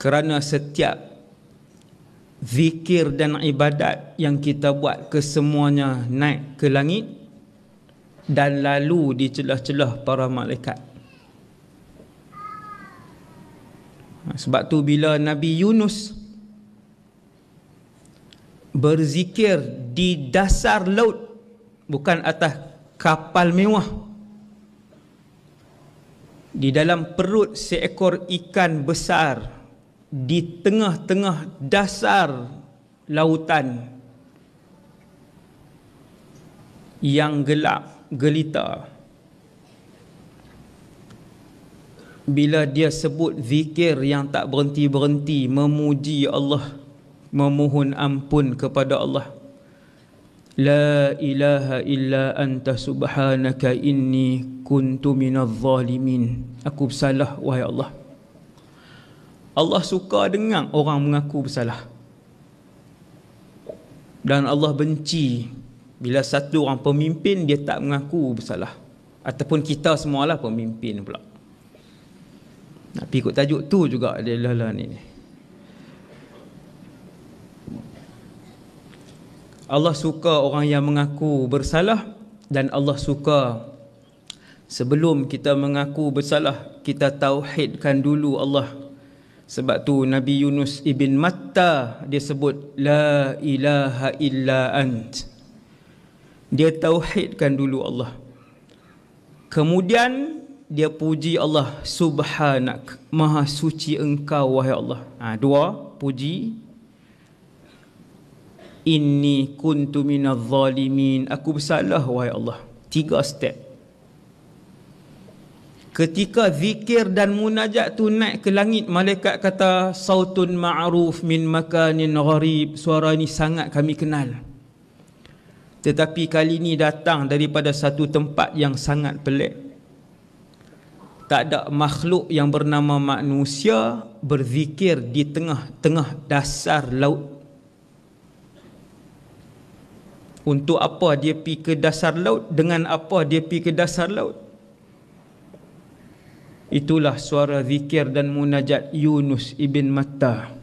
kerana setiap zikir dan ibadat yang kita buat kesemuanya naik ke langit dan lalu di celah-celah para malaikat. Ha, sebab tu bila Nabi Yunus berzikir di dasar laut bukan atas kapal mewah di dalam perut seekor ikan besar di tengah-tengah dasar lautan yang gelap gelita bila dia sebut zikir yang tak berhenti-berhenti memuji Allah memohon ampun kepada Allah la ilaha illa anta subhanaka inni kuntu minadh-dhalimin aku bersalah wahai Allah Allah suka dengar orang mengaku bersalah. Dan Allah benci bila satu orang pemimpin dia tak mengaku bersalah. Ataupun kita semualah pemimpin pula. Nak pergi ikut tajuk tu juga dia lah lah ni. Allah suka orang yang mengaku bersalah dan Allah suka sebelum kita mengaku bersalah kita tauhidkan dulu Allah sebab tu Nabi Yunus ibn Matta dia sebut la ilaha illa ant. Dia tauhidkan dulu Allah. Kemudian dia puji Allah subhanak maha suci engkau wahai Allah. Ha, dua puji inni kuntu minadh zalimin aku bersalah wahai Allah. Tiga step. Ketika zikir dan munajat tu naik ke langit Malaikat kata Sautun ma'ruf min makanin gharib Suara ni sangat kami kenal Tetapi kali ni datang daripada satu tempat yang sangat pelik Tak ada makhluk yang bernama manusia Berzikir di tengah-tengah dasar laut Untuk apa dia pergi ke dasar laut Dengan apa dia pergi ke dasar laut Itulah suara zikir dan munajat Yunus ibn Matta.